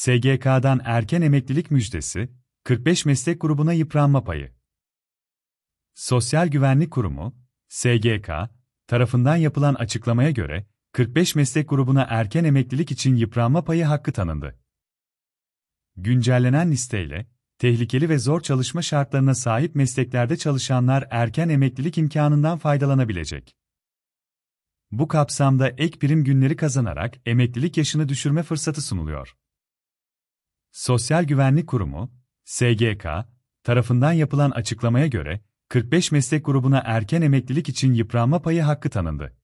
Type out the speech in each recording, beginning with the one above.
SGK'dan erken emeklilik müjdesi, 45 meslek grubuna yıpranma payı. Sosyal Güvenlik Kurumu, SGK, tarafından yapılan açıklamaya göre, 45 meslek grubuna erken emeklilik için yıpranma payı hakkı tanındı. Güncellenen listeyle, tehlikeli ve zor çalışma şartlarına sahip mesleklerde çalışanlar erken emeklilik imkanından faydalanabilecek. Bu kapsamda ek prim günleri kazanarak emeklilik yaşını düşürme fırsatı sunuluyor. Sosyal Güvenlik Kurumu, SGK, tarafından yapılan açıklamaya göre, 45 meslek grubuna erken emeklilik için yıpranma payı hakkı tanındı.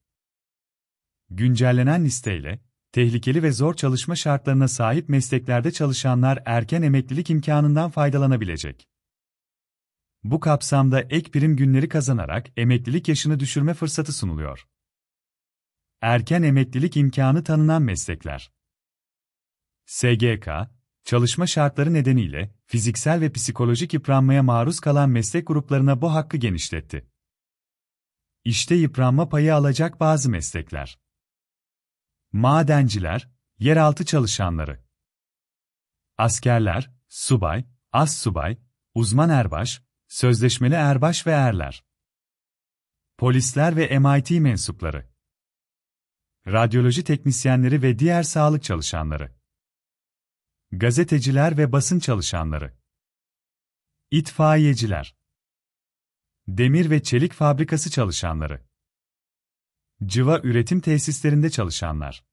Güncellenen listeyle, tehlikeli ve zor çalışma şartlarına sahip mesleklerde çalışanlar erken emeklilik imkanından faydalanabilecek. Bu kapsamda ek prim günleri kazanarak emeklilik yaşını düşürme fırsatı sunuluyor. Erken emeklilik imkanı tanınan meslekler. SGK, çalışma şartları nedeniyle fiziksel ve psikolojik yıpranmaya maruz kalan meslek gruplarına bu hakkı genişletti. İşte yıpranma payı alacak bazı meslekler. Madenciler, yeraltı çalışanları. Askerler, subay, az subay, uzman erbaş, sözleşmeli erbaş ve erler. Polisler ve MIT mensupları. Radyoloji teknisyenleri ve diğer sağlık çalışanları. Gazeteciler ve basın çalışanları. İtfaiyeciler. Demir ve çelik fabrikası çalışanları. Cıva üretim tesislerinde çalışanlar.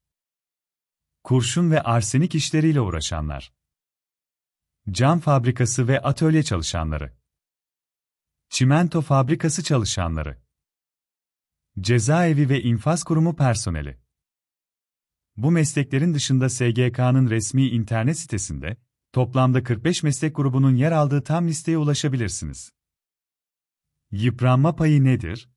Kurşun ve arsenik işleriyle uğraşanlar. Cam fabrikası ve atölye çalışanları. Çimento fabrikası çalışanları. Cezaevi ve infaz kurumu personeli. Bu mesleklerin dışında SGK'nın resmi internet sitesinde, toplamda 45 meslek grubunun yer aldığı tam listeye ulaşabilirsiniz. Yıpranma payı nedir?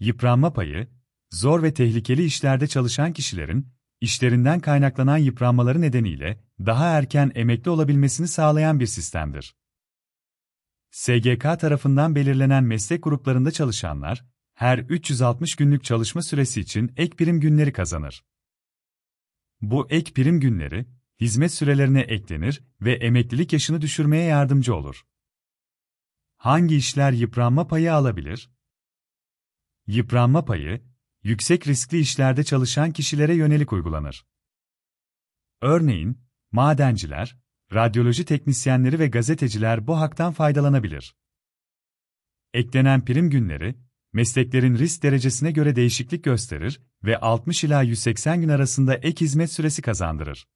Yıpranma payı, zor ve tehlikeli işlerde çalışan kişilerin, işlerinden kaynaklanan yıpranmaları nedeniyle daha erken emekli olabilmesini sağlayan bir sistemdir. SGK tarafından belirlenen meslek gruplarında çalışanlar, her 360 günlük çalışma süresi için ek birim günleri kazanır. Bu ek prim günleri, hizmet sürelerine eklenir ve emeklilik yaşını düşürmeye yardımcı olur. Hangi işler yıpranma payı alabilir? Yıpranma payı, yüksek riskli işlerde çalışan kişilere yönelik uygulanır. Örneğin, madenciler, radyoloji teknisyenleri ve gazeteciler bu haktan faydalanabilir. Eklenen prim günleri, mesleklerin risk derecesine göre değişiklik gösterir ve 60 ila 180 gün arasında ek hizmet süresi kazandırır.